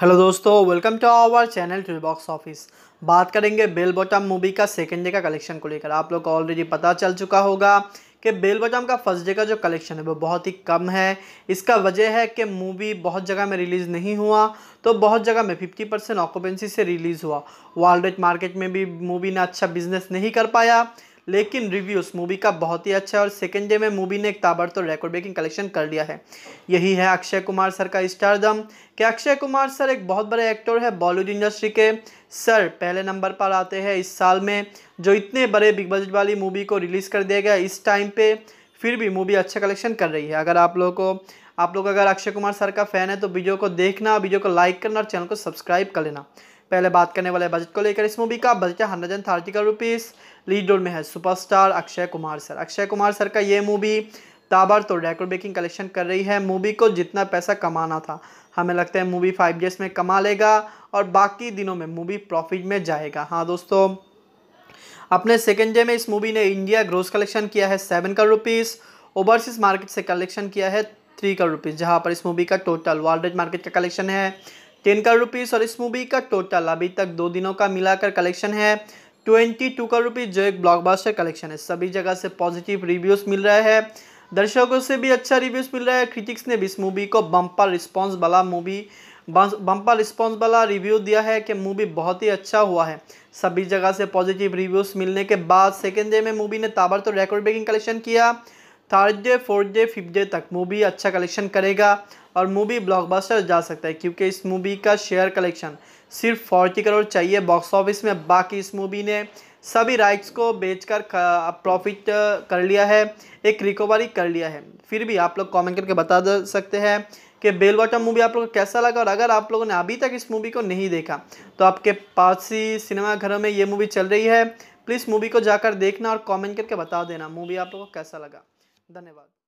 hello दोस्तों welcome to our channel to box office बात करेंगे बेल बॉटम मूवी का सेकेंड डे का कलेक्शन को लेकर आप लोग को ऑलरेडी पता चल चुका होगा कि बेल बॉटम का फर्स्ट डे का जो कलेक्शन है वो बहुत ही कम है इसका वजह है कि मूवी बहुत जगह में रिलीज़ नहीं हुआ तो बहुत जगह में 50 परसेंट ऑक्यूपेंसी से रिलीज़ हुआ वर्ल्ड मार्केट में भी मूवी ने अच्छा बिजनेस नहीं कर पाया लेकिन रिव्यूज़ मूवी का बहुत ही अच्छा है और सेकेंड डे में मूवी ने एक ताबड़तोड़ रिकॉर्ड ब्रेकिंग कलेक्शन कर लिया है यही है अक्षय कुमार सर का दम कि अक्षय कुमार सर एक बहुत बड़े एक्टर है बॉलीवुड इंडस्ट्री के सर पहले नंबर पर आते हैं इस साल में जो इतने बड़े बिग बजट वाली मूवी को रिलीज़ कर दिया गया इस टाइम पर फिर भी मूवी अच्छा कलेक्शन कर रही है अगर आप लोगों को आप लोग अगर अक्षय कुमार सर का फ़ैन है तो वीडियो को देखना वीडियो को लाइक करना और चैनल को सब्सक्राइब कर लेना पहले बात करने वाले बजट को लेकर इस मूवी का बजट है hundred and thirty crore rupees lead role में है superstar Akshay Kumar sir Akshay Kumar sir का ये मूवी ताबर तो रेकॉर्ड ब्रेकिंग कलेक्शन कर रही है मूवी को जितना पैसा कमाना था हमें लगता है मूवी फाइव डेज में कमा लेगा और बाकी दिनों में मूवी प्रॉफिट में जाएगा हाँ दोस्तों अपने सेकेंड डे में इस मूवी ने इंडिया ग्रोस कलेक्शन किया है seven crore rupees overseas market से कलेक्शन किया है थ्री करोड़ रुपीज़ जहाँ पर इस मूवी का टोटल वर्ल्ड मार्केट का कलेक्शन है टेन करोड़ रुपीज़ और इस मूवी का टोटल अभी तक दो दिनों का मिलाकर कलेक्शन है ट्वेंटी टू करोड़ रुपीज़ जो एक ब्लॉकबस्टर कलेक्शन है सभी जगह से पॉजिटिव रिव्यूज़ मिल रहा है दर्शकों से भी अच्छा रिव्यूज़ मिल रहा है क्रिटिक्स ने भी इस मूवी को बम्पर रिस्पॉन्स वाला मूवी बम्पर रिस्पॉन्स वाला रिव्यू दिया है कि मूवी बहुत ही अच्छा हुआ है सभी जगह से पॉजिटिव रिव्यूज़ मिलने के बाद सेकेंड डे में मूवी ने ताबड़ तो रिकॉर्ड ब्रेकिंग कलेक्शन किया third day fourth day fifth day तक मूवी अच्छा कलेक्शन करेगा और मूवी ब्लॉकबस्टर जा सकता है क्योंकि इस मूवी का शेयर कलेक्शन सिर्फ फोर्टी करोड़ चाहिए बॉक्स ऑफिस में बाकी इस मूवी ने सभी राइट्स को बेचकर प्रॉफिट कर लिया है एक रिकवरी कर लिया है फिर भी आप लोग कमेंट करके बता सकते हैं कि बेल बॉटम मूवी आप लोग को कैसा लगा और अगर आप लोगों ने अभी तक इस मूवी को नहीं देखा तो आपके पास ही सिनेमाघरों में ये मूवी चल रही है प्लीज़ मूवी को जाकर देखना और कमेंट करके बता देना मूवी आप लोगों को कैसा लगा धन्यवाद